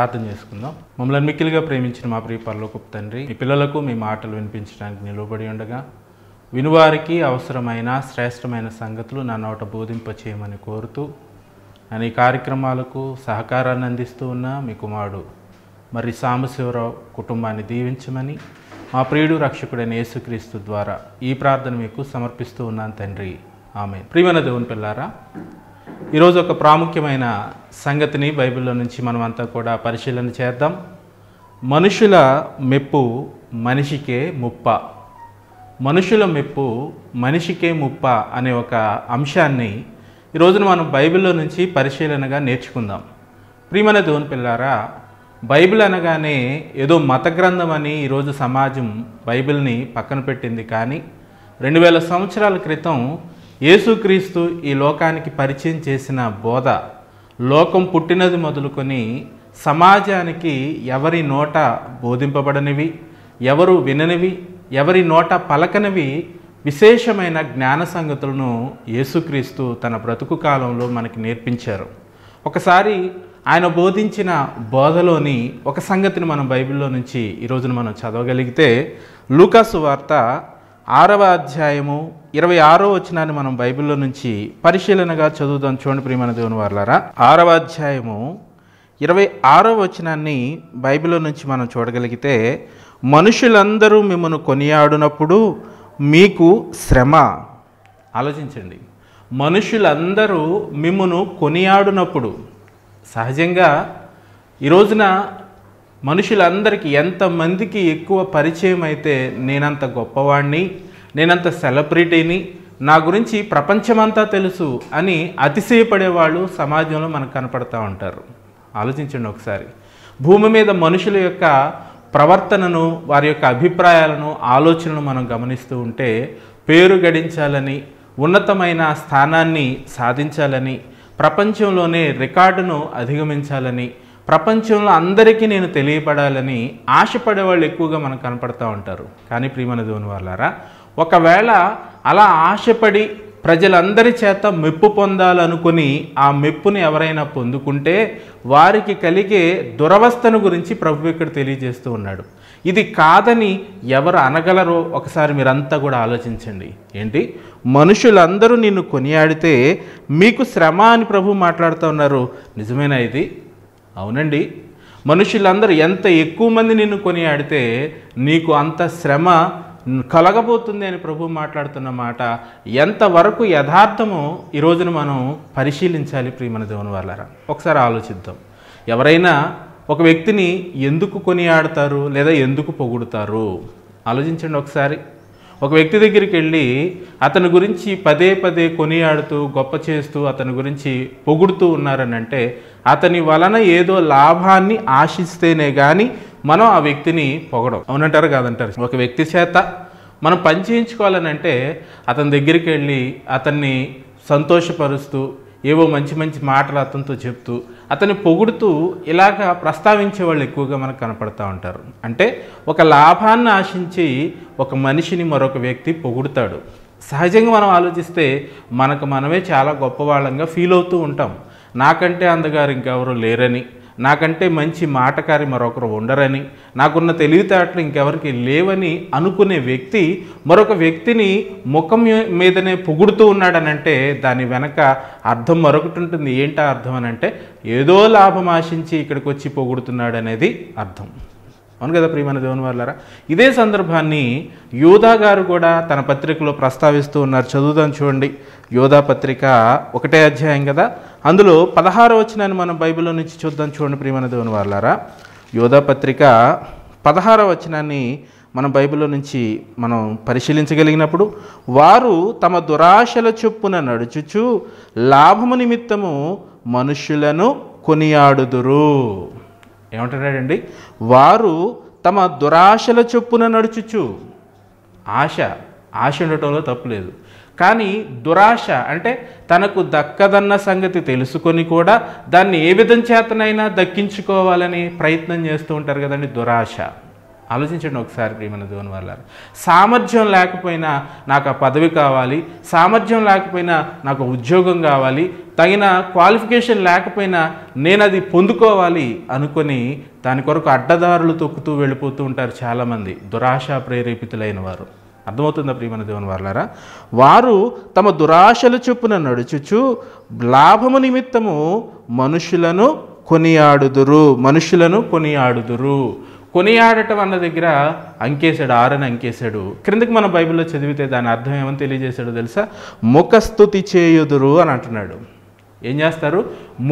ప్రార్థన చేసుకుందాం మమ్మల్ని మిక్కిలిగా ప్రేమించిన మా ప్రియ పరలోకపు తండ్రి మీ పిల్లలకు మీ మాటలు వినిపించడానికి నిలువబడి ఉండగా వినువారికి అవసరమైన శ్రేష్టమైన సంగతులు నా నోట బోధింప చేయమని కోరుతూ నేను ఈ కార్యక్రమాలకు సహకారాన్ని అందిస్తూ ఉన్న మీ కుమారుడు మరి సాంబశివరావు కుటుంబాన్ని దీవించమని మా ప్రియుడు రక్షకుడైన యేసుక్రీస్తు ద్వారా ఈ ప్రార్థన మీకు సమర్పిస్తూ ఉన్నాను తండ్రి ఆమె ప్రియమైన దేవుని పిల్లారా ఈరోజు ఒక ప్రాముఖ్యమైన సంగతిని బైబిల్లో నుంచి మనం అంతా కూడా పరిశీలన చేద్దాం మనుషుల మెప్పు మనిషికే ముప్ప మనుషుల మెప్పు మనిషికే ముప్ప అనే ఒక అంశాన్ని ఈరోజున మనం బైబిల్లో నుంచి పరిశీలనగా నేర్చుకుందాం ప్రియమైన దోని పిల్లారా బైబిల్ అనగానే ఏదో మత గ్రంథం అని ఈరోజు సమాజం బైబిల్ని పక్కన పెట్టింది కానీ రెండు వేల సంవత్సరాల క్రితం యేసుక్రీస్తు ఈ లోకానికి పరిచయం చేసిన బోధ లోకం పుట్టినది మొదలుకొని సమాజానికి ఎవరి నోట బోధింపబడనివి ఎవరు విననివి ఎవరి నోట పలకనివి విశేషమైన జ్ఞాన సంగతులను యేసుక్రీస్తు తన బ్రతుకు కాలంలో మనకి నేర్పించారు ఒకసారి ఆయన బోధించిన బోధలోని ఒక సంగతిని మనం బైబిల్లో నుంచి ఈరోజున మనం చదవగలిగితే లూకాసు వార్త ఆరవ అధ్యాయము ఇరవై ఆరో వచనాన్ని మనం బైబిల్లో నుంచి పరిశీలనగా చదువుదాం చూడండి ప్రియమైన దేవుని వారులారా ఆరవ అధ్యాయము ఇరవై ఆరో వచనాన్ని బైబిల్లో నుంచి మనం చూడగలిగితే మనుషులందరూ మిమ్మల్ని కొనియాడునప్పుడు మీకు శ్రమ ఆలోచించండి మనుషులందరూ మిమ్మను కొనియాడునప్పుడు సహజంగా ఈ రోజున మనుషులందరికీ ఎంతమందికి ఎక్కువ పరిచయం అయితే నేనంత గొప్పవాణ్ణి నేనంత సెలబ్రిటీని నా గురించి ప్రపంచమంతా తెలుసు అని అతిశయపడేవాళ్ళు సమాజంలో మనకు కనపడతా ఉంటారు ఆలోచించండి ఒకసారి భూమి మీద మనుషుల యొక్క ప్రవర్తనను వారి యొక్క అభిప్రాయాలను ఆలోచనను మనం గమనిస్తూ ఉంటే పేరు గడించాలని ఉన్నతమైన స్థానాన్ని సాధించాలని ప్రపంచంలోనే రికార్డును అధిగమించాలని ప్రపంచంలో అందరికీ నేను తెలియపడాలని ఆశపడే వాళ్ళు ఎక్కువగా మనకు కనపడుతూ ఉంటారు కానీ ప్రియమణ దేవుని వాళ్ళారా ఒకవేళ అలా ఆశపడి ప్రజలందరి చేత మెప్పు పొందాలనుకుని ఆ మెప్పుని ఎవరైనా పొందుకుంటే వారికి కలిగే దురవస్థను గురించి ప్రభు ఇక్కడ తెలియజేస్తూ ఉన్నాడు ఇది కాదని ఎవరు అనగలరో ఒకసారి మీరంతా కూడా ఆలోచించండి ఏంటి మనుషులందరూ నిన్ను కొనియాడితే మీకు శ్రమ అని ప్రభు మాట్లాడుతూ ఉన్నారు నిజమేనా ఇది అవునండి మనుషులందరూ ఎంత ఎక్కువ మంది నిన్ను కొని ఆడితే నీకు అంత శ్రమ కలగబోతుంది అని ప్రభు మాట్లాడుతున్న మాట ఎంతవరకు యథార్థమో ఈరోజున మనం పరిశీలించాలి ప్రియమణ దేవుని వాళ్ళరా ఒకసారి ఆలోచిద్దాం ఎవరైనా ఒక వ్యక్తిని ఎందుకు ఆడతారు లేదా ఎందుకు పొగుడుతారు ఆలోచించండి ఒకసారి ఒక వ్యక్తి దగ్గరికి వెళ్ళి అతని గురించి పదే పదే కొనియాడుతూ గొప్ప చేస్తూ అతని గురించి పొగుడుతూ ఉన్నారనంటే అతని వలన ఏదో లాభాన్ని ఆశిస్తేనే కానీ మనం ఆ వ్యక్తిని పొగడం అవునంటారు కాదంటారు ఒక వ్యక్తి చేత మనం పని అంటే అతని దగ్గరికి వెళ్ళి అతన్ని సంతోషపరుస్తూ ఏవో మంచి మంచి మాటలు అతనితో చెప్తూ అతను పొగుడుతూ ఇలాగ ప్రస్తావించే వాళ్ళు ఎక్కువగా మనకు కనపడతా ఉంటారు అంటే ఒక లాభాన్ని ఆశించి ఒక మనిషిని మరొక వ్యక్తి పొగుడుతాడు సహజంగా మనం ఆలోచిస్తే మనకు మనమే చాలా గొప్పవాళ్ళంగా ఫీల్ అవుతూ ఉంటాం నాకంటే అందగారు ఇంకెవరు లేరని నాకంటే మంచి మాటకారి మరొకరు ఉండరని నాకున్న తెలివితేటలు ఇంకెవరికి లేవని అనుకునే వ్యక్తి మరొక వ్యక్తిని ముఖం మీదనే పొగుడుతూ ఉన్నాడనంటే దాని వెనక అర్థం మరొకటి ఉంటుంది ఏంటా అర్థం అనంటే ఏదో లాభం ఆశించి ఇక్కడికి వచ్చి పొగుడుతున్నాడు అనేది అర్థం అవును కదా ప్రియమైన దేవుని వాళ్ళారా ఇదే సందర్భాన్ని యోధా గారు కూడా తన పత్రికలో ప్రస్తావిస్తూ ఉన్నారు చదువుదాం చూడండి యోధా పత్రిక ఒకటే అధ్యాయం కదా అందులో పదహారు వచనాన్ని మనం బైబిల్లో నుంచి చూద్దాం చూడండి ప్రియమైన దేవుని వాళ్ళారా యోధా పత్రిక పదహార వచనాన్ని మన బైబిల్లో నుంచి మనం పరిశీలించగలిగినప్పుడు వారు తమ దురాశల చొప్పున నడుచుచు లాభము నిమిత్తము మనుషులను కొనియాడుదురు ఏమంటున్నాడండి వారు తమ దురాశల చొప్పున నడుచుచు ఆశ ఆశ ఉండటంలో తప్పులేదు కానీ దురాశ అంటే తనకు దక్కదన్న సంగతి తెలుసుకొని కూడా దాన్ని ఏ విధం చేతనైనా దక్కించుకోవాలని ప్రయత్నం చేస్తూ ఉంటారు కదండి దురాశ ఆలోచించండి ఒకసారి ప్రియమైన దేవుని వాళ్ళ సామర్థ్యం లేకపోయినా నాకు ఆ పదవి కావాలి సామర్థ్యం లేకపోయినా నాకు ఉద్యోగం కావాలి తగిన క్వాలిఫికేషన్ లేకపోయినా నేను అది పొందుకోవాలి అనుకొని దాని కొరకు అడ్డదారులు తొక్కుతూ వెళ్ళిపోతూ ఉంటారు చాలామంది దురాశ ప్రేరేపితులైన వారు అర్థమవుతుందా ప్రియమైన దేవుని వారులారా వారు తమ దురాశలు చొప్పున నడుచుచు లాభము నిమిత్తము మనుషులను కొనియాడుదురు మనుషులను కొనియాడుదురు కొనియాడటం అన్న దగ్గర అంకేశాడు ఆరని అంకేశాడు క్రిందకి మన బైబిల్లో చదివితే దాని అర్థం ఏమని తెలియజేశాడు తెలుసా ముఖస్థుతి చేయుదురు అని అంటున్నాడు ఏం చేస్తారు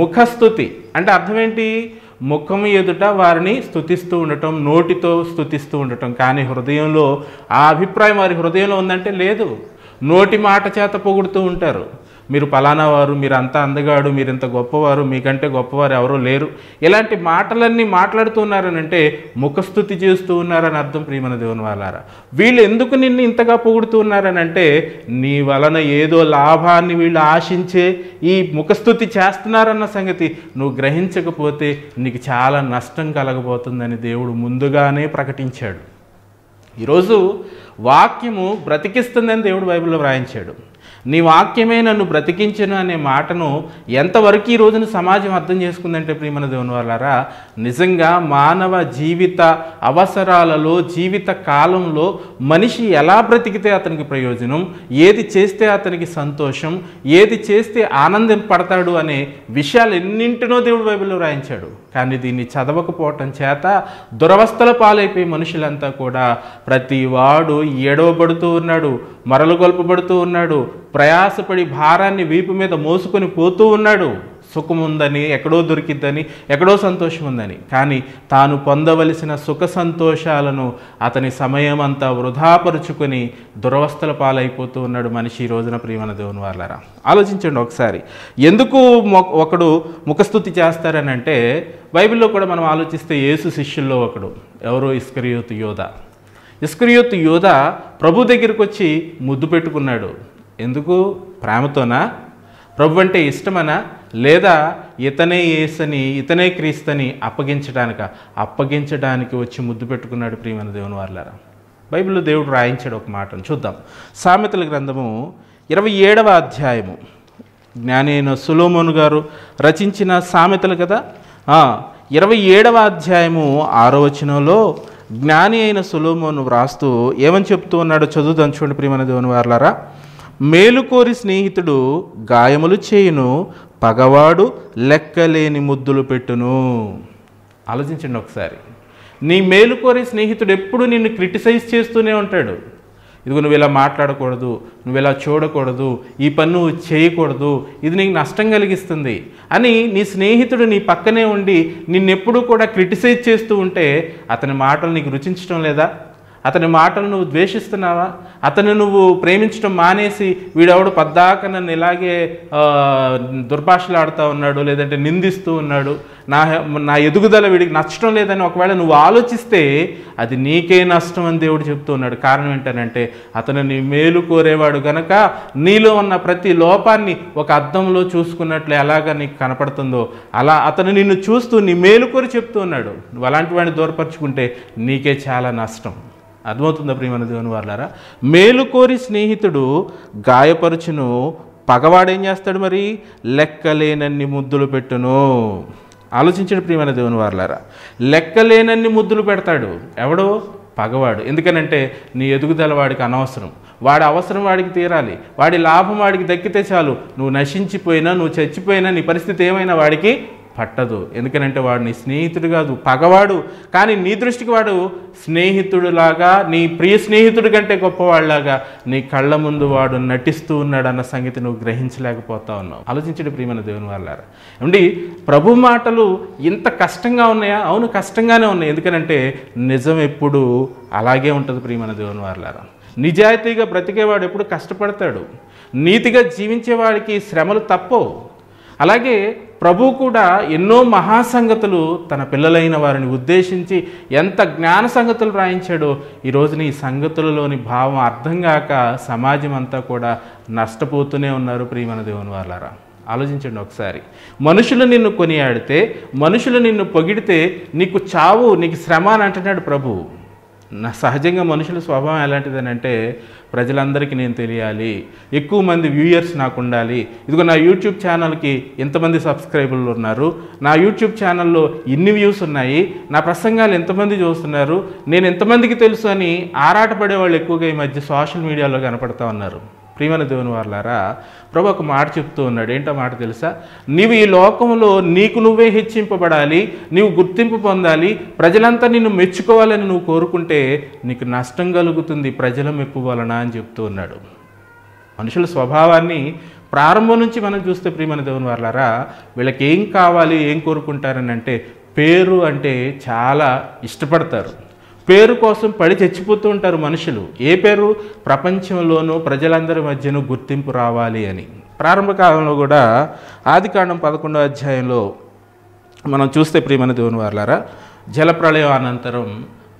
ముఖస్థుతి అంటే అర్థం ఏంటి ముఖం ఎదుట వారిని స్థుతిస్తూ ఉండటం నోటితో స్థుతిస్తూ ఉండటం కానీ హృదయంలో ఆ అభిప్రాయం వారి హృదయంలో ఉందంటే లేదు నోటి మాట చేత పొగుడుతూ ఉంటారు మీరు పలానా వారు మీరు అంత అందగాడు మీరు ఇంత గొప్పవారు మీకంటే గొప్పవారు ఎవరూ లేరు ఇలాంటి మాటలన్నీ మాట్లాడుతున్నారని అంటే ముఖస్థుతి చేస్తూ ఉన్నారని అర్థం ప్రియమణ దేవుని వాళ్ళారా వీళ్ళు ఎందుకు నిన్ను ఇంతగా పొగుడుతూ ఉన్నారని అంటే నీ వలన ఏదో లాభాన్ని వీళ్ళు ఆశించే ఈ ముఖస్థుతి చేస్తున్నారన్న సంగతి నువ్వు గ్రహించకపోతే నీకు చాలా నష్టం కలగబోతుందని దేవుడు ముందుగానే ప్రకటించాడు ఈరోజు వాక్యము బ్రతికిస్తుందని దేవుడు బైబిల్లో వ్రాయించాడు నీ వాక్యమే నన్ను బ్రతికించను అనే మాటను ఎంతవరకు ఈ రోజున సమాజం అర్థం చేసుకుందంటే ప్రియమణ దేవుని వాళ్ళారా నిజంగా మానవ జీవిత అవసరాలలో జీవిత కాలంలో మనిషి ఎలా బ్రతికితే అతనికి ప్రయోజనం ఏది చేస్తే అతనికి సంతోషం ఏది చేస్తే ఆనందం పడతాడు అనే విషయాలు ఎన్నింటినో దేవుడు బైబిల్లో రాయించాడు కానీ దీన్ని చదవకపోవటం చేత దురవస్థల పాలైపోయి మనుషులంతా కూడా ప్రతి వాడు ఏడవబడుతూ ఉన్నాడు మరలుగొల్పబడుతూ ఉన్నాడు ప్రయాసపడి భారాన్ని వీపు మీద మోసుకొని పోతూ ఉన్నాడు సుఖం ఉందని ఎక్కడో దొరికిద్దని ఎక్కడో సంతోషం ఉందని కానీ తాను పొందవలసిన సుఖ సంతోషాలను అతని సమయం అంతా వృధాపరుచుకొని దురవస్థల పాలైపోతూ ఉన్నాడు మనిషి ఈ రోజున ప్రియమణ దేవుని వాళ్ళరా ఆలోచించండి ఒకసారి ఎందుకు ఒకడు ముఖస్థుతి అంటే బైబిల్లో కూడా మనం ఆలోచిస్తే యేసు శిష్యుల్లో ఒకడు ఎవరో ఇస్కరియోతు యోధ ఇస్కరియోతు యోధ ప్రభు దగ్గరికి వచ్చి ముద్దు పెట్టుకున్నాడు ఎందుకు ప్రేమతోనా ప్రభు అంటే ఇష్టమనా లేదా ఇతనే ఏసని ఇతనే క్రీస్తని అప్పగించడానిక అప్పగించడానికి వచ్చి ముద్దు పెట్టుకున్నాడు ప్రియమైన దేవుని వారులారా బైబిల్లో దేవుడు రాయించాడు ఒక మాటను చూద్దాం సామెతల గ్రంథము ఇరవై ఏడవ అధ్యాయము జ్ఞానైన సులోమోను గారు రచించిన సామెతలు కదా ఇరవై ఏడవ అధ్యాయము ఆరో వచనంలో జ్ఞాని అయిన సులోమోను వ్రాస్తూ ఏమని చెప్తూ ఉన్నాడో చదువుదాం చూడండి ప్రియమైన దేవుని వారులారా మేలుకోరి స్నేహితుడు గాయములు చేయును పగవాడు లెక్కలేని ముద్దులు పెట్టును ఆలోచించండి ఒకసారి నీ మేలుకోరి స్నేహితుడు ఎప్పుడు నిన్ను క్రిటిసైజ్ చేస్తూనే ఉంటాడు ఇదిగో నువ్వు ఇలా మాట్లాడకూడదు నువ్వు ఇలా చూడకూడదు ఈ పని నువ్వు చేయకూడదు ఇది నీకు నష్టం కలిగిస్తుంది అని నీ స్నేహితుడు నీ పక్కనే ఉండి నిన్నెప్పుడు కూడా క్రిటిసైజ్ చేస్తూ ఉంటే అతని మాటలు నీకు రుచించడం లేదా అతని మాటను నువ్వు ద్వేషిస్తున్నావా అతను నువ్వు ప్రేమించడం మానేసి వీడెవడు పద్దాక నన్ను ఇలాగే దుర్భాషలాడుతూ ఉన్నాడు లేదంటే నిందిస్తూ ఉన్నాడు నా నా ఎదుగుదల వీడికి నష్టం లేదని ఒకవేళ నువ్వు ఆలోచిస్తే అది నీకే నష్టం అని దేవుడు చెప్తూ ఉన్నాడు కారణం ఏంటనంటే అతను నీ మేలు కోరేవాడు గనక నీలో ఉన్న ప్రతి లోపాన్ని ఒక అద్దంలో చూసుకున్నట్లు ఎలాగ నీకు కనపడుతుందో అలా అతను నిన్ను చూస్తూ నీ మేలు కోరి చెప్తూ ఉన్నాడు నువ్వు అలాంటి వాడిని దూరపరుచుకుంటే నీకే చాలా నష్టం అర్థమవుతుందా ప్రియమైన దేవుని వాళ్ళారా మేలు కోరి స్నేహితుడు గాయపరుచును పగవాడేం చేస్తాడు మరి లెక్కలేనన్ని ముద్దులు పెట్టును ఆలోచించాడు ప్రియమైన దేవుని వారులారా లెక్కలేనన్ని ముద్దులు పెడతాడు ఎవడో పగవాడు ఎందుకనంటే నీ ఎదుగుదల వాడికి అనవసరం వాడి అవసరం వాడికి తీరాలి వాడి లాభం వాడికి దక్కితే చాలు నువ్వు నశించిపోయినా నువ్వు చచ్చిపోయినా నీ పరిస్థితి ఏమైనా వాడికి పట్టదు ఎందుకనంటే వాడు నీ స్నేహితుడు కాదు పగవాడు కానీ నీ దృష్టికి వాడు స్నేహితుడులాగా నీ ప్రియ స్నేహితుడి కంటే గొప్పవాళ్ళలాగా నీ కళ్ళ ముందు వాడు నటిస్తూ ఉన్నాడు అన్న సంగతి నువ్వు గ్రహించలేకపోతా ఉన్నావు ఆలోచించడు ప్రియమైన దేవుని వాళ్ళారా ఏమండి ప్రభు మాటలు ఇంత కష్టంగా ఉన్నాయా అవును కష్టంగానే ఉన్నాయి ఎందుకనంటే నిజం ఎప్పుడు అలాగే ఉంటుంది ప్రియమైన దేవుని వాళ్ళారా నిజాయితీగా బ్రతికేవాడు ఎప్పుడు కష్టపడతాడు నీతిగా జీవించేవాడికి శ్రమలు తప్పవు అలాగే ప్రభు కూడా ఎన్నో మహాసంగతులు తన పిల్లలైన వారిని ఉద్దేశించి ఎంత జ్ఞాన సంగతులు రాయించాడో ఈరోజున ఈ సంగతులలోని భావం అర్థం కాక సమాజం అంతా కూడా నష్టపోతూనే ఉన్నారు ప్రియమణ దేవుని వాళ్ళారా ఆలోచించండి ఒకసారి మనుషులు నిన్ను కొనియాడితే మనుషులు నిన్ను పొగిడితే నీకు చావు నీకు శ్రమ అని అంటున్నాడు ప్రభువు నా సహజంగా మనుషుల స్వభావం ఎలాంటిదని అంటే ప్రజలందరికీ నేను తెలియాలి ఎక్కువ మంది వ్యూయర్స్ నాకు ఉండాలి ఇదిగో నా యూట్యూబ్ ఛానల్కి ఎంతమంది సబ్స్క్రైబర్లు ఉన్నారు నా యూట్యూబ్ ఛానల్లో ఇన్ని వ్యూస్ ఉన్నాయి నా ప్రసంగాలు ఎంతమంది చూస్తున్నారు నేను ఎంతమందికి తెలుసు అని ఆరాటపడే వాళ్ళు ఎక్కువగా ఈ మధ్య సోషల్ మీడియాలో కనపడతా ఉన్నారు ప్రియమైన దేవుని వారులారా ప్రభు ఒక మాట చెప్తూ ఉన్నాడు ఏంటో మాట తెలుసా నీవు ఈ లోకంలో నీకు నువ్వే హెచ్చింపబడాలి నీవు గుర్తింపు పొందాలి ప్రజలంతా నిన్ను మెచ్చుకోవాలని నువ్వు కోరుకుంటే నీకు నష్టం కలుగుతుంది ప్రజల మెప్పు వలన అని చెప్తూ ఉన్నాడు మనుషుల స్వభావాన్ని ప్రారంభం నుంచి మనం చూస్తే ప్రియమైన దేవుని వారులారా వీళ్ళకి ఏం కావాలి ఏం కోరుకుంటారని అంటే పేరు అంటే చాలా ఇష్టపడతారు పేరు కోసం పడి చచ్చిపోతూ ఉంటారు మనుషులు ఏ పేరు ప్రపంచంలోనూ ప్రజలందరి మధ్యను గుర్తింపు రావాలి అని ప్రారంభ కాలంలో కూడా ఆదికాండం పదకొండో అధ్యాయంలో మనం చూస్తే ప్రియమైన దేవుని వారులారా జలప్రళయం అనంతరం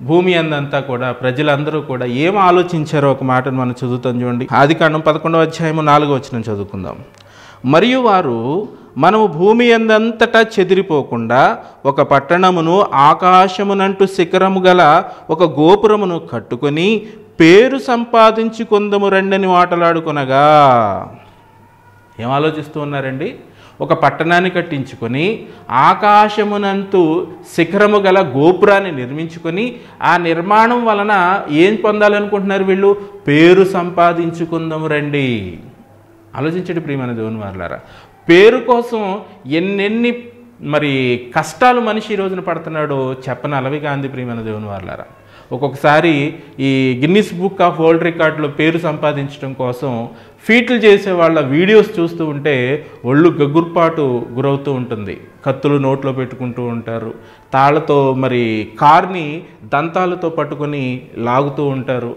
భూమి అందంతా కూడా ప్రజలందరూ కూడా ఏం ఆలోచించారో ఒక మాటను మనం చదువుతాం చూడండి ఆదికాండం పదకొండో అధ్యాయము నాలుగో వచ్చిన చదువుకుందాం మరియు వారు మనము భూమి ఎందంతటా చెదిరిపోకుండా ఒక పట్టణమును ఆకాశమునంటు శిఖరము గల ఒక గోపురమును కట్టుకొని పేరు సంపాదించుకుందము రెండని మాటలాడుకునగా ఏం ఆలోచిస్తూ ఉన్నారండి ఒక పట్టణాన్ని కట్టించుకొని ఆకాశమునంతు శిఖరము గల గోపురాన్ని నిర్మించుకొని ఆ నిర్మాణం వలన ఏం పొందాలనుకుంటున్నారు వీళ్ళు పేరు సంపాదించుకుందాము రండి ఆలోచించండి ప్రియమైన దేవుని వారులారా పేరు కోసం ఎన్నెన్ని మరి కష్టాలు మనిషి ఈ రోజున పడుతున్నాడో చెప్పని అలవి గాంధీ ప్రియమైన దేవుని వాళ్ళారా ఒక్కొక్కసారి ఈ గిన్నిస్ బుక్ ఆఫ్ వరల్డ్ రికార్డులో పేరు సంపాదించడం కోసం ఫీట్లు చేసే వాళ్ళ వీడియోస్ చూస్తూ ఉంటే ఒళ్ళు గగ్గుర్పాటు గురవుతూ ఉంటుంది కత్తులు నోట్లో పెట్టుకుంటూ ఉంటారు తాళ్ళతో మరి కార్ని దంతాలతో పట్టుకొని లాగుతూ ఉంటారు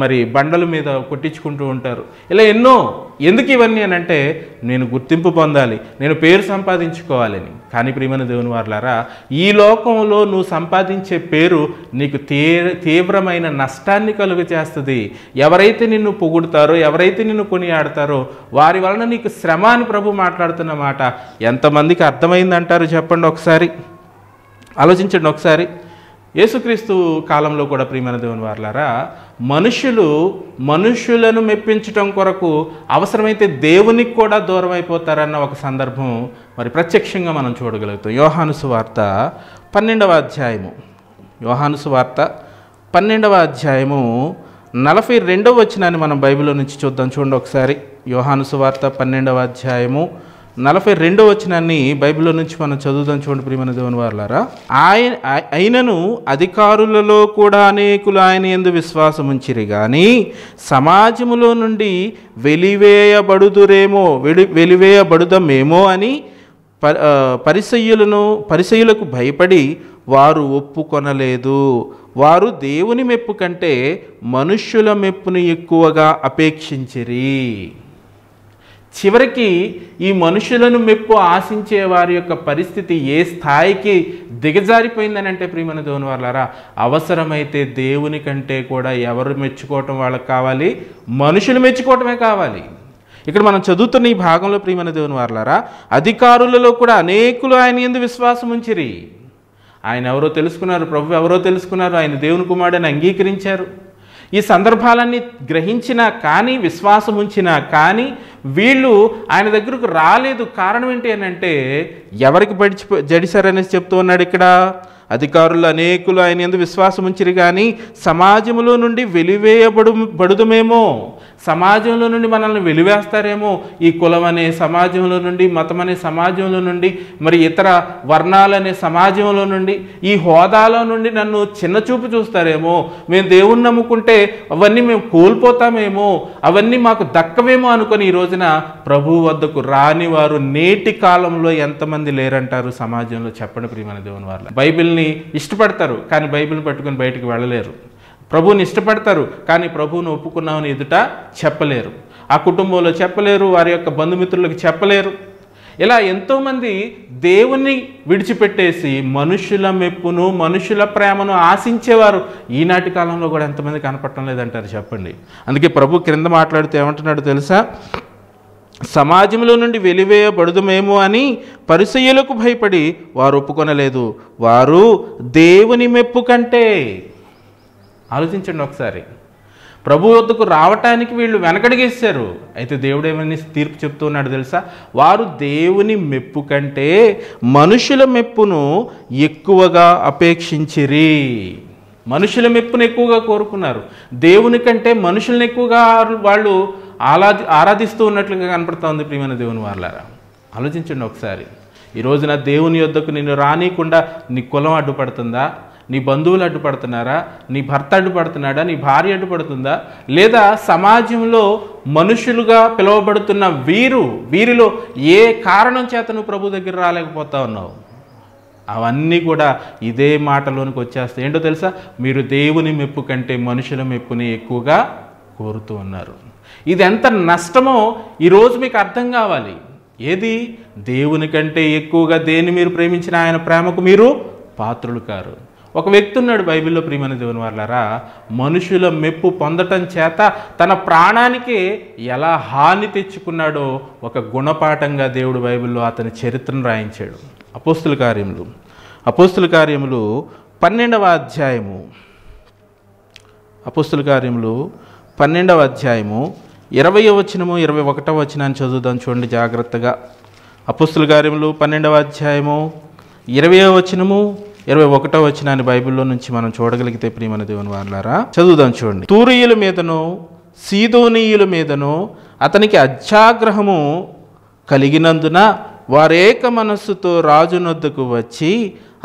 మరి బండల మీద కొట్టించుకుంటూ ఉంటారు ఇలా ఎన్నో ఎందుకు ఇవన్నీ అని అంటే నేను గుర్తింపు పొందాలి నేను పేరు సంపాదించుకోవాలని కానీ ప్రియమైన దేవుని వారులారా ఈ లోకంలో నువ్వు సంపాదించే పేరు నీకు తీ తీవ్రమైన నష్టాన్ని కలుగు చేస్తుంది ఎవరైతే నిన్ను పొగుడతారో ఎవరైతే నిన్ను కొనియాడతారో వారి వలన నీకు శ్రమ అని ప్రభు మాట్లాడుతున్న మాట ఎంతమందికి అర్థమైందంటారు చెప్పండి ఒకసారి ఆలోచించండి ఒకసారి యేసుక్రీస్తు కాలంలో కూడా ప్రియమైన దేవుని వార్లారా మనుషులు మనుషులను మెప్పించటం కొరకు అవసరమైతే దేవునికి కూడా దూరం అయిపోతారన్న ఒక సందర్భం మరి ప్రత్యక్షంగా మనం చూడగలుగుతాం యోహానుసు వార్త పన్నెండవ అధ్యాయము యోహానుసు వార్త పన్నెండవ అధ్యాయము నలభై రెండవ వచ్చినాన్ని మనం బైబిల్లో నుంచి చూద్దాం చూడండి ఒకసారి యోహానుసు వార్త పన్నెండవ అధ్యాయము నలభై రెండో వచ్చినాన్ని బైబిల్లో నుంచి మనం చదువుదాం చూడండి ప్రియమైన దేవుని వారులారా ఆయన అయినను అధికారులలో కూడా అనేకులు ఆయన ఎందు విశ్వాసం ఉంచిరి కానీ సమాజములో నుండి వెలివేయబడుదురేమో వెలి వెలివేయబడుదమేమో అని ప పరిసయ్యులను పరిసయ్యులకు భయపడి వారు ఒప్పుకొనలేదు వారు దేవుని మెప్పు కంటే మనుష్యుల మెప్పుని ఎక్కువగా అపేక్షించిరి చివరికి ఈ మనుషులను మెప్పు ఆశించే వారి యొక్క పరిస్థితి ఏ స్థాయికి దిగజారిపోయిందని అంటే ప్రియమణ దోనివార్లారా అవసరమైతే దేవుని కంటే కూడా ఎవరు మెచ్చుకోవటం వాళ్ళకి కావాలి మనుషులు మెచ్చుకోవటమే కావాలి ఇక్కడ మనం చదువుతున్న ఈ భాగంలో ప్రియమైన దేవుని వారలారా అధికారులలో కూడా అనేకులు ఆయన ఎందు విశ్వాసం ఉంచిరి ఆయన ఎవరో తెలుసుకున్నారు ప్రభు ఎవరో తెలుసుకున్నారు ఆయన దేవుని కుమారుడని అంగీకరించారు ఈ సందర్భాలన్నీ గ్రహించినా కానీ విశ్వాసం ఉంచినా కానీ వీళ్ళు ఆయన దగ్గరకు రాలేదు కారణం ఏంటి అంటే ఎవరికి పడిచి జడిశారనేసి చెప్తూ ఉన్నాడు ఇక్కడ అధికారులు అనేకులు ఆయన ఎందుకు విశ్వాసం ఉంచిరు కానీ సమాజంలో నుండి వెలివేయబడు బడుదమేమో సమాజంలో నుండి మనల్ని వెలివేస్తారేమో ఈ కులం అనే సమాజంలో నుండి మతం అనే సమాజంలో నుండి మరి ఇతర వర్ణాలనే సమాజంలో నుండి ఈ హోదాలో నుండి నన్ను చిన్నచూపు చూస్తారేమో మేము దేవుణ్ణి నమ్ముకుంటే అవన్నీ మేము కోల్పోతామేమో అవన్నీ మాకు దక్కవేమో అనుకొని ఈరోజు రోజున ప్రభు వద్దకు రాని వారు నేటి కాలంలో ఎంతమంది లేరంటారు సమాజంలో చెప్పండి ప్రియమైన దేవుని వాళ్ళు బైబిల్ని ఇష్టపడతారు కానీ బైబిల్ని పట్టుకుని బయటకు వెళ్ళలేరు ప్రభువుని ఇష్టపడతారు కానీ ప్రభువును ఒప్పుకున్నామని ఎదుట చెప్పలేరు ఆ కుటుంబంలో చెప్పలేరు వారి యొక్క బంధుమిత్రులకు చెప్పలేరు ఇలా ఎంతోమంది దేవుణ్ణి విడిచిపెట్టేసి మనుషుల మెప్పును మనుషుల ప్రేమను ఆశించేవారు ఈనాటి కాలంలో కూడా ఎంతమంది కనపడటం లేదంటారు చెప్పండి అందుకే ప్రభు క్రింద మాట్లాడితే ఏమంటున్నాడు తెలుసా సమాజంలో నుండి వెలివేయబడదుమేమో అని పరిసయ్యులకు భయపడి వారు ఒప్పుకొనలేదు వారు దేవుని మెప్పు కంటే ఆలోచించండి ఒకసారి ప్రభు వద్దకు రావటానికి వీళ్ళు వెనకడిగేశారు అయితే దేవుడు ఏమని తీర్పు చెప్తున్నాడు తెలుసా వారు దేవుని మెప్పు కంటే మనుషుల మెప్పును ఎక్కువగా అపేక్షించిరి మనుషుల మెప్పును ఎక్కువగా కోరుకున్నారు దేవుని కంటే మనుషులను ఎక్కువగా వాళ్ళు ఆరాధి ఆరాధిస్తూ ఉన్నట్లుగా ఉంది ప్రియమైన దేవుని వాళ్ళారా ఆలోచించండి ఒకసారి ఈ రోజున దేవుని యొద్దకు నిన్ను రానియకుండా నీ కులం అడ్డుపడుతుందా నీ బంధువులు అడ్డుపడుతున్నారా నీ భర్త అడ్డుపడుతున్నాడా నీ భార్య అడ్డుపడుతుందా లేదా సమాజంలో మనుషులుగా పిలువబడుతున్న వీరు వీరిలో ఏ కారణం చేత నువ్వు ప్రభు దగ్గర రాలేకపోతా ఉన్నావు అవన్నీ కూడా ఇదే మాటలోనికి వచ్చేస్తాయి ఏంటో తెలుసా మీరు దేవుని మెప్పు కంటే మనుషుల మెప్పుని ఎక్కువగా కోరుతూ ఉన్నారు ఇది ఎంత నష్టమో ఈరోజు మీకు అర్థం కావాలి ఏది దేవుని కంటే ఎక్కువగా దేన్ని మీరు ప్రేమించిన ఆయన ప్రేమకు మీరు పాత్రులు కారు ఒక వ్యక్తి ఉన్నాడు బైబిల్లో ప్రియమైన దేవుని వాళ్ళరా మనుషుల మెప్పు పొందటం చేత తన ప్రాణానికి ఎలా హాని తెచ్చుకున్నాడో ఒక గుణపాఠంగా దేవుడు బైబిల్లో అతని చరిత్రను రాయించాడు అపోస్తుల కార్యములు అపోస్తుల కార్యములు పన్నెండవ అధ్యాయము అపోస్తుల కార్యములు పన్నెండవ అధ్యాయము ఇరవై వచనము ఇరవై ఒకటవ వచనాన్ని చదువుదాం చూడండి జాగ్రత్తగా అపుస్తుల కార్యములు పన్నెండవ అధ్యాయము ఇరవై వచనము ఇరవై ఒకటో వచనాన్ని బైబిల్లో నుంచి మనం చూడగలిగితే ప్రియమైన దేవుని వాళ్ళారా చదువుదాం చూడండి తూరియుల మీదను సీదోనీయుల మీదను అతనికి అత్యాగ్రహము కలిగినందున వారేక మనస్సుతో రాజునొద్దకు వచ్చి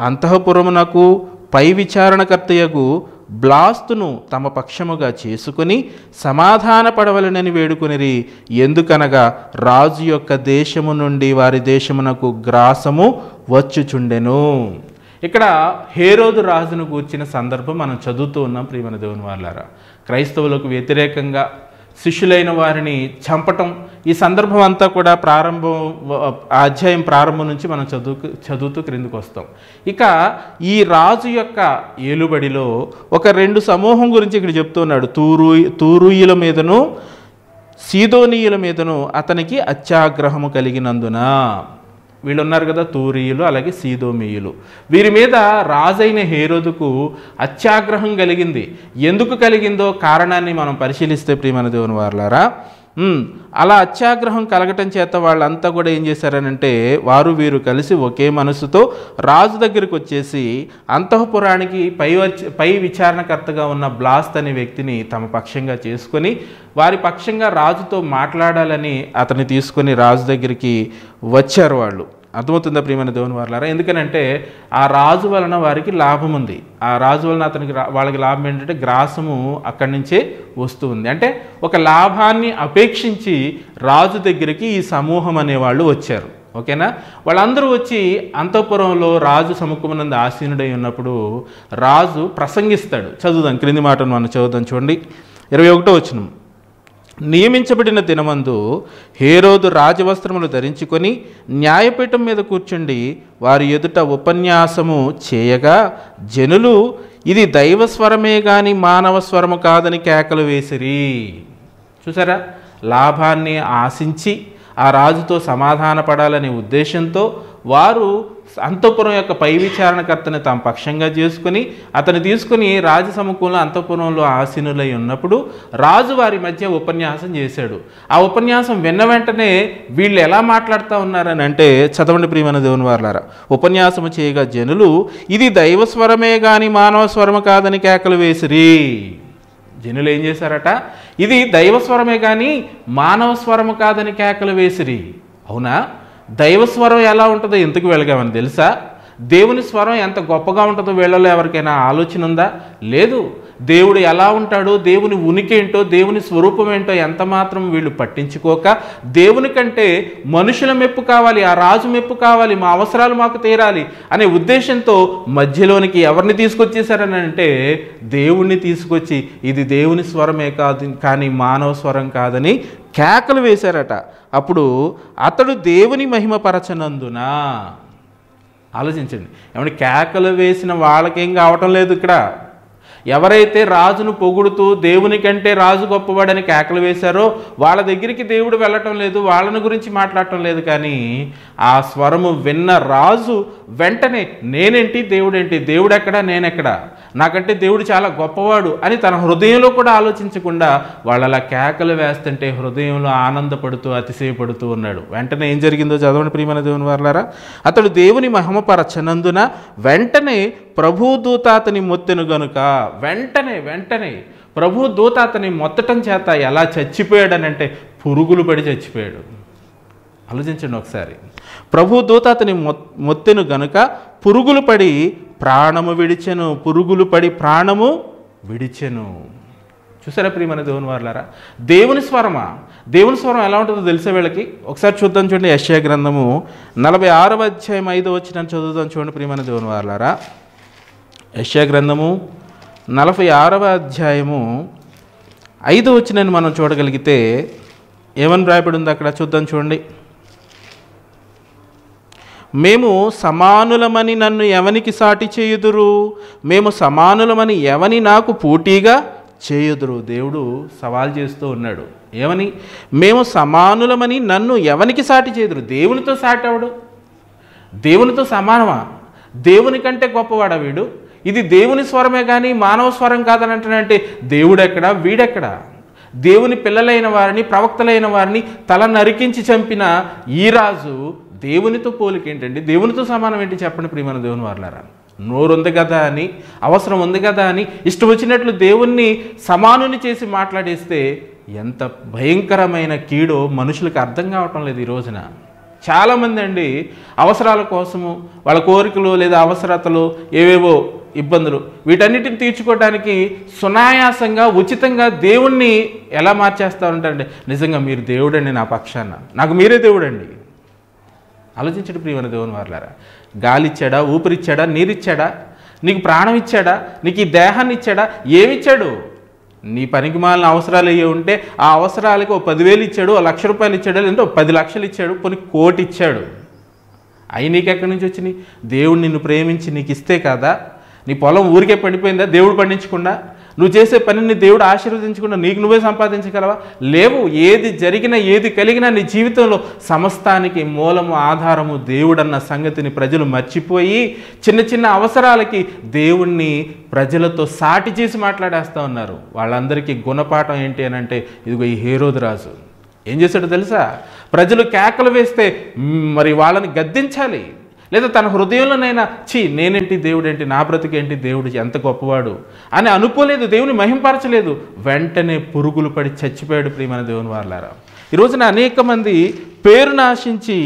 అంతఃపురమునకు పై విచారణకర్తయ్యకు బ్లాస్తును తమ పక్షముగా చేసుకుని సమాధాన పడవలనని వేడుకునిరి ఎందుకనగా రాజు యొక్క దేశము నుండి వారి దేశమునకు గ్రాసము వచ్చుచుండెను ఇక్కడ హేరోదు రాజును కూర్చిన సందర్భం మనం చదువుతూ ఉన్నాం ప్రియమణ దేవుని వాళ్ళారా క్రైస్తవులకు వ్యతిరేకంగా శిష్యులైన వారిని చంపటం ఈ సందర్భం అంతా కూడా ప్రారంభం అధ్యాయం ప్రారంభం నుంచి మనం చదువు చదువుతూ క్రిందికి వస్తాం ఇక ఈ రాజు యొక్క ఏలుబడిలో ఒక రెండు సమూహం గురించి ఇక్కడ చెప్తున్నాడు తూరు తూరుయుల మీదను సీదోనీయుల మీదను అతనికి అత్యాగ్రహము కలిగినందున వీళ్ళు ఉన్నారు కదా తూరీయులు అలాగే సీదోమీయులు వీరి మీద రాజైన హేరోదుకు అత్యాగ్రహం కలిగింది ఎందుకు కలిగిందో కారణాన్ని మనం పరిశీలిస్తే ప్రియమైన దేవుని వారులారా అలా అత్యాగ్రహం కలగటం చేత వాళ్ళంతా కూడా ఏం చేశారనంటే వారు వీరు కలిసి ఒకే మనసుతో రాజు దగ్గరికి వచ్చేసి అంతఃపురానికి పై పై విచారణకర్తగా ఉన్న బ్లాస్ట్ అనే వ్యక్తిని తమ పక్షంగా చేసుకొని వారి పక్షంగా రాజుతో మాట్లాడాలని అతన్ని తీసుకొని రాజు దగ్గరికి వచ్చారు వాళ్ళు అర్థమవుతుందా ప్రియమైన దేవుని వారులారా ఎందుకనంటే ఆ రాజు వలన వారికి లాభం ఉంది ఆ రాజు వలన అతనికి వాళ్ళకి లాభం ఏంటంటే గ్రాసము అక్కడి నుంచే వస్తూ ఉంది అంటే ఒక లాభాన్ని అపేక్షించి రాజు దగ్గరికి ఈ సమూహం అనేవాళ్ళు వచ్చారు ఓకేనా వాళ్ళందరూ వచ్చి అంతఃపురంలో రాజు సముఖమునందు ఆసీనుడై ఉన్నప్పుడు రాజు ప్రసంగిస్తాడు చదువుదాం క్రింది మాటను మనం చదువుదాం చూడండి ఇరవై ఒకటో వచ్చినాం నియమించబడిన దినమందు హేరోదు రాజవస్త్రములు ధరించుకొని న్యాయపీఠం మీద కూర్చుండి వారి ఎదుట ఉపన్యాసము చేయగా జనులు ఇది దైవస్వరమే గాని మానవ స్వరము కాదని కేకలు వేసిరి చూసారా లాభాన్ని ఆశించి ఆ రాజుతో సమాధానపడాలనే ఉద్దేశంతో వారు అంతఃపురం యొక్క పై విచారణకర్తని తాము పక్షంగా చేసుకుని అతను తీసుకుని రాజసమకూలంలో అంతఃపురంలో ఆసీనులై ఉన్నప్పుడు రాజు వారి మధ్య ఉపన్యాసం చేశాడు ఆ ఉపన్యాసం విన్న వెంటనే వీళ్ళు ఎలా మాట్లాడుతూ ఉన్నారని అంటే చదవండి ప్రియమైన దేవుని వారులారా ఉపన్యాసము చేయగా జనులు ఇది దైవస్వరమే కానీ మానవ స్వరము కాదని కేకలు వేసిరి జనులు ఏం చేశారట ఇది దైవస్వరమే కానీ మానవ స్వరము కాదని కేకలు వేసిరి అవునా దైవ స్వరం ఎలా ఉంటుందో ఎందుకు వెళ్ళగామని తెలుసా దేవుని స్వరం ఎంత గొప్పగా ఉంటుందో వీళ్ళలో ఎవరికైనా ఆలోచన ఉందా లేదు దేవుడు ఎలా ఉంటాడో దేవుని ఉనికి ఏంటో దేవుని స్వరూపం ఏంటో ఎంత మాత్రం వీళ్ళు పట్టించుకోక దేవుని కంటే మనుషుల మెప్పు కావాలి ఆ రాజు మెప్పు కావాలి మా అవసరాలు మాకు తీరాలి అనే ఉద్దేశంతో మధ్యలోనికి ఎవరిని తీసుకొచ్చేశారని అంటే దేవుణ్ణి తీసుకొచ్చి ఇది దేవుని స్వరమే కాదు కానీ మానవ స్వరం కాదని కేకలు వేశారట అప్పుడు అతడు దేవుని మహిమపరచనందున ఆలోచించండి ఏమంటే కేకలు వేసిన వాళ్ళకేం కావటం లేదు ఇక్కడ ఎవరైతే రాజును పొగుడుతూ దేవుని కంటే రాజు గొప్పవాడని కేకలు వేశారో వాళ్ళ దగ్గరికి దేవుడు వెళ్ళటం లేదు వాళ్ళని గురించి మాట్లాడటం లేదు కానీ ఆ స్వరము విన్న రాజు వెంటనే నేనేంటి దేవుడేంటి దేవుడెక్కడా నేనెక్కడా నాకంటే దేవుడు చాలా గొప్పవాడు అని తన హృదయంలో కూడా ఆలోచించకుండా వాళ్ళు అలా కేకలు వేస్తుంటే హృదయంలో ఆనందపడుతూ అతిశయపడుతూ ఉన్నాడు వెంటనే ఏం జరిగిందో చదవండి ప్రియమైన దేవుని వర్లారా అతడు దేవుని మహమపరచనందున వెంటనే ప్రభుదూత అతని మొత్తెను గనుక వెంటనే వెంటనే ప్రభుదూత అతని మొత్తటం చేత ఎలా అంటే పురుగులు పడి చచ్చిపోయాడు ఆలోచించండి ఒకసారి ప్రభుదూత అతని మొత్తెను గనుక పురుగులు పడి ప్రాణము విడిచెను పురుగులు పడి ప్రాణము విడిచెను చూసారా ప్రియమైన దేవుని వారులారా దేవుని స్వరమా దేవుని స్వరం ఎలా ఉంటుందో తెలిసే వీళ్ళకి ఒకసారి చూద్దాం చూడండి యశ్యా గ్రంథము నలభై ఆరవ అధ్యాయం ఐదో వచ్చినాన్ని చదువుదాం చూడండి ప్రియమైన దేవుని వారులారా గ్రంథము నలభై ఆరవ అధ్యాయము ఐదు వచ్చినని మనం చూడగలిగితే ఏమని రాయబడి ఉంది అక్కడ చూద్దాం చూడండి మేము సమానులమని నన్ను ఎవనికి సాటి చేయుదురు మేము సమానులమని ఎవని నాకు పోటీగా చేయుదురు దేవుడు సవాల్ చేస్తూ ఉన్నాడు ఏమని మేము సమానులమని నన్ను ఎవనికి సాటి చేయుదురు దేవునితో సాటి అవడు దేవునితో సమానమా దేవుని కంటే గొప్పవాడా వీడు ఇది దేవుని స్వరమే కానీ మానవ స్వరం కాదని అంటానంటే దేవుడెక్కడా వీడెక్కడా దేవుని పిల్లలైన వారిని ప్రవక్తలైన వారిని తల నరికించి చంపిన ఈ రాజు దేవునితో పోలిక ఏంటండి దేవునితో సమానం ఏంటి చెప్పండి ప్రియమైన దేవుని వారులారా నోరుంది కదా అని అవసరం ఉంది కదా అని ఇష్టం వచ్చినట్లు దేవుణ్ణి సమానుని చేసి మాట్లాడేస్తే ఎంత భయంకరమైన కీడో మనుషులకు అర్థం కావటం లేదు ఈ రోజున చాలామంది అండి అవసరాల కోసము వాళ్ళ కోరికలు లేదా అవసరతలు ఏవేవో ఇబ్బందులు వీటన్నిటిని తీర్చుకోవడానికి సునాయాసంగా ఉచితంగా దేవుణ్ణి ఎలా మార్చేస్తారంటే నిజంగా మీరు దేవుడండి నా పక్షాన నాకు మీరే దేవుడండి ఆలోచించడు ప్రియమైన దేవుని వారులారా గాలిచ్చాడా ఊపిరిచ్చాడా నీరిచ్చాడా నీకు ప్రాణం ఇచ్చాడా నీకు ఈ దేహాన్ని ఇచ్చాడా ఏమిచ్చాడు నీ పనికి మాలిన అవసరాలు అయ్యి ఉంటే ఆ అవసరాలకు ఓ పదివేలు ఇచ్చాడు ఓ లక్ష రూపాయలు ఇచ్చాడు లేదంటే ఓ పది లక్షలు ఇచ్చాడు కొన్ని కోటి ఇచ్చాడు అవి నీకెక్కడి నుంచి వచ్చినాయి దేవుడు నిన్ను ప్రేమించి నీకు ఇస్తే కదా నీ పొలం ఊరికే పండిపోయిందా దేవుడు పండించకుండా నువ్వు చేసే పనిని దేవుడు ఆశీర్వదించకుండా నీకు నువ్వే సంపాదించగలవా లేవు ఏది జరిగినా ఏది కలిగినా నీ జీవితంలో సమస్తానికి మూలము ఆధారము దేవుడన్న సంగతిని ప్రజలు మర్చిపోయి చిన్న చిన్న అవసరాలకి దేవుణ్ణి ప్రజలతో సాటి చేసి మాట్లాడేస్తూ ఉన్నారు వాళ్ళందరికీ గుణపాఠం ఏంటి అని అంటే ఇదిగో ఈ హేరోదు రాజు ఏం చేశాడు తెలుసా ప్రజలు కేకలు వేస్తే మరి వాళ్ళని గద్దించాలి లేదా తన హృదయంలోనైనా ఛీ నేనేంటి దేవుడేంటి నా బ్రతికేంటి దేవుడు ఎంత గొప్పవాడు అని అనుకోలేదు దేవుని మహింపరచలేదు వెంటనే పురుగులు పడి చచ్చిపోయాడు ప్రియమైన దేవుని వారులారా ఈరోజున అనేక మంది పేరు నాశించి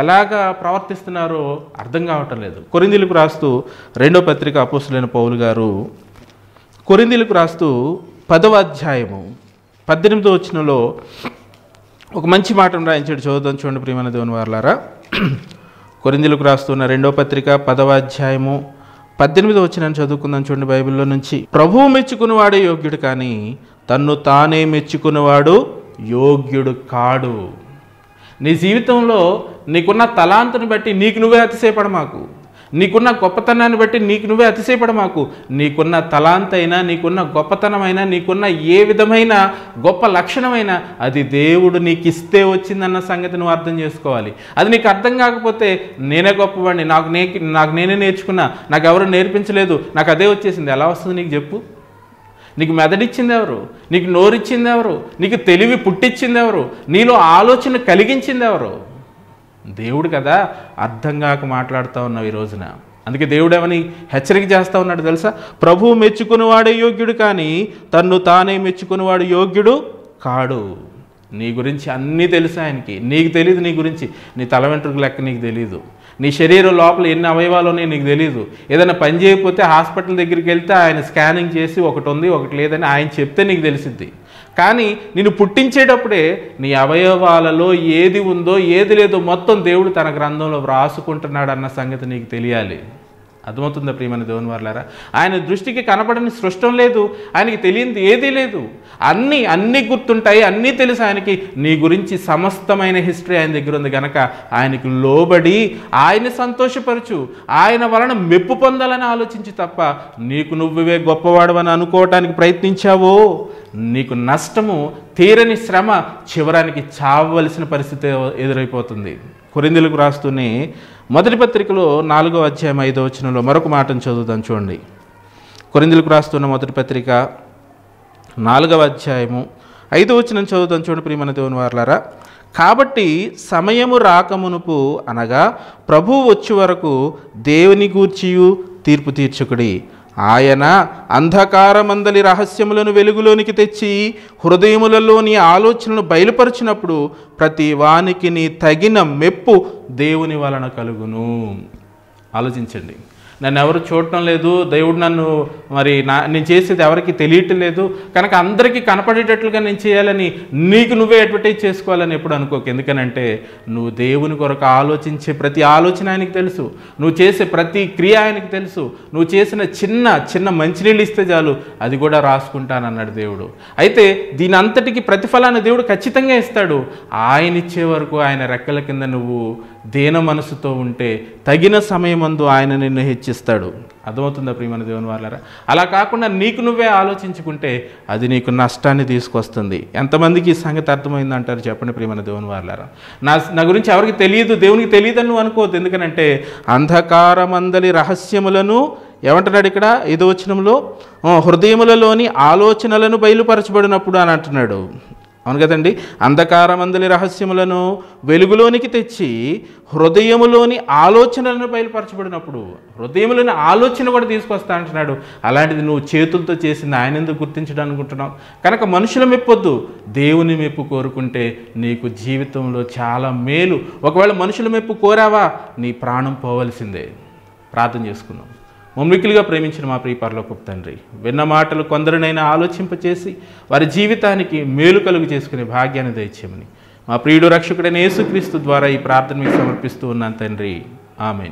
ఎలాగా ప్రవర్తిస్తున్నారో అర్థం కావటం లేదు కొరిందిలకు రాస్తూ రెండో పత్రిక అపోసులైన పౌలు గారు కొరిందిలకు రాస్తూ పదవ అధ్యాయము పద్దెనిమిదో వచ్చినలో ఒక మంచి మాట రాయించాడు చదువుతాం చూడండి ప్రియమైన దేవుని వారులారా కొరిందులకు రాస్తున్న రెండో పత్రిక పదవ అధ్యాయము పద్దెనిమిది వచ్చిన చదువుకుందాం చూడండి బైబిల్లో నుంచి ప్రభువు మెచ్చుకునేవాడే యోగ్యుడు కానీ తన్ను తానే మెచ్చుకునేవాడు యోగ్యుడు కాడు నీ జీవితంలో నీకున్న తలాంతుని బట్టి నీకు నువ్వే అతిశయపడ మాకు నీకున్న గొప్పతనాన్ని బట్టి నీకు నువ్వే అతిశయపడ మాకు నీకున్న తలాంతైనా నీకున్న గొప్పతనమైనా నీకున్న ఏ విధమైన గొప్ప లక్షణమైనా అది దేవుడు నీకు ఇస్తే వచ్చిందన్న సంగతి నువ్వు అర్థం చేసుకోవాలి అది నీకు అర్థం కాకపోతే నేనే గొప్పవాడిని నాకు నే నాకు నేనే నేర్చుకున్నా నాకు ఎవరు నేర్పించలేదు నాకు అదే వచ్చేసింది ఎలా వస్తుంది నీకు చెప్పు నీకు మెదడిచ్చింది ఎవరు నీకు నోరిచ్చింది ఎవరు నీకు తెలివి పుట్టించింది ఎవరు నీలో ఆలోచన కలిగించింది ఎవరు దేవుడు కదా అర్థం కాక మాట్లాడుతూ ఉన్నావు ఈ రోజున అందుకే దేవుడు ఏమని హెచ్చరిక చేస్తూ ఉన్నాడు తెలుసా ప్రభువు మెచ్చుకునేవాడే యోగ్యుడు కానీ తన్ను తానే మెచ్చుకునేవాడు యోగ్యుడు కాడు నీ గురించి అన్నీ తెలుసు ఆయనకి నీకు తెలియదు నీ గురించి నీ తల వెంట్రుకు లెక్క నీకు తెలియదు నీ శరీరం లోపల ఎన్ని అవయవాలు ఉన్నాయి నీకు తెలియదు ఏదైనా పని చేయకపోతే హాస్పిటల్ దగ్గరికి వెళ్తే ఆయన స్కానింగ్ చేసి ఒకటి ఉంది ఒకటి లేదని ఆయన చెప్తే నీకు తెలిసిద్ది కానీ నిన్ను పుట్టించేటప్పుడే నీ అవయవాలలో ఏది ఉందో ఏది లేదో మొత్తం దేవుడు తన గ్రంథంలో వ్రాసుకుంటున్నాడు అన్న సంగతి నీకు తెలియాలి అర్థమవుతుందా ప్రియమైన దేవుని వారులారా ఆయన దృష్టికి కనపడని సృష్టం లేదు ఆయనకి తెలియంది ఏదీ లేదు అన్నీ అన్నీ గుర్తుంటాయి అన్నీ తెలుసు ఆయనకి నీ గురించి సమస్తమైన హిస్టరీ ఆయన దగ్గర ఉంది కనుక ఆయనకి లోబడి ఆయన సంతోషపరచు ఆయన వలన మెప్పు పొందాలని ఆలోచించి తప్ప నీకు నువ్వువే గొప్పవాడవని అనుకోవటానికి ప్రయత్నించావో నీకు నష్టము తీరని శ్రమ చివరానికి చావవలసిన పరిస్థితి ఎదురైపోతుంది కొరిందులకు రాస్తూనే మొదటి పత్రికలో నాలుగో అధ్యాయం ఐదో వచనంలో మరొక మాటను చదువుతాం చూడండి కొరిందులకు రాస్తున్న మొదటి పత్రిక నాలుగవ అధ్యాయము ఐదో వచ్చిన చదువుతాను చూడండి ప్రియమణ దేవుని వార్లారా కాబట్టి సమయము రాకమునుపు అనగా ప్రభువు వచ్చే వరకు దేవుని గూర్చియు తీర్పు తీర్చుకుడి ఆయన అంధకారమందలి రహస్యములను వెలుగులోనికి తెచ్చి హృదయములలో నీ ఆలోచనను బయలుపరిచినప్పుడు ప్రతి వానికి నీ తగిన మెప్పు దేవుని వలన కలుగును ఆలోచించండి నన్ను ఎవరు చూడటం లేదు దేవుడు నన్ను మరి నా నేను చేసేది ఎవరికి తెలియటం లేదు కనుక అందరికీ కనపడేటట్లుగా నేను చేయాలని నీకు నువ్వే అడ్వర్టైజ్ చేసుకోవాలని ఎప్పుడు అనుకోకు ఎందుకనంటే నువ్వు దేవుని కొరకు ఆలోచించే ప్రతి ఆలోచన ఆయనకి తెలుసు నువ్వు చేసే ప్రతి క్రియ ఆయనకి తెలుసు నువ్వు చేసిన చిన్న చిన్న మంచినీళ్ళు ఇస్తే చాలు అది కూడా రాసుకుంటాను అన్నాడు దేవుడు అయితే దీని అంతటికి ప్రతిఫలాన్ని దేవుడు ఖచ్చితంగా ఇస్తాడు ఆయన ఇచ్చే వరకు ఆయన రెక్కల కింద నువ్వు దీన మనసుతో ఉంటే తగిన సమయమందు ఆయన నిన్ను హెచ్చిస్తాడు అర్థమవుతుందా ప్రియమణ దేవుని వాళ్ళారా అలా కాకుండా నీకు నువ్వే ఆలోచించుకుంటే అది నీకు నష్టాన్ని తీసుకొస్తుంది ఎంతమందికి ఈ సంగతి అర్థమైంది అంటారు చెప్పండి ప్రియమణ దేవుని వాళ్ళారా నా నా గురించి ఎవరికి తెలియదు దేవునికి అని నువ్వు అనుకోవద్దు ఎందుకనంటే అంధకారమందలి రహస్యములను ఏమంటున్నాడు ఇక్కడ ఏదో వచ్చినంలో హృదయములలోని ఆలోచనలను బయలుపరచబడినప్పుడు అని అంటున్నాడు అవును కదండి అంధకారమందుని రహస్యములను వెలుగులోనికి తెచ్చి హృదయములోని ఆలోచనలను బయలుపరచబడినప్పుడు హృదయంలోని ఆలోచన కూడా తీసుకొస్తా అంటున్నాడు అలాంటిది నువ్వు చేతులతో చేసింది ఆయన ఎందుకు గుర్తించడం అనుకుంటున్నావు కనుక మనుషుల మెప్పొద్దు దేవుని మెప్పు కోరుకుంటే నీకు జీవితంలో చాలా మేలు ఒకవేళ మనుషుల మెప్పు కోరావా నీ ప్రాణం పోవలసిందే ప్రార్థన చేసుకున్నాం ముమ్మికిలుగా ప్రేమించిన మా ప్రియపరలోకపు తండ్రి విన్న మాటలు కొందరినైనా ఆలోచింపచేసి వారి జీవితానికి మేలు కలుగు చేసుకునే భాగ్యాన్ని దయచేయమని మా ప్రియుడు రక్షకుడైన యేసుక్రీస్తు ద్వారా ఈ ప్రార్థన మీకు సమర్పిస్తూ ఉన్నాను తండ్రి ఆమె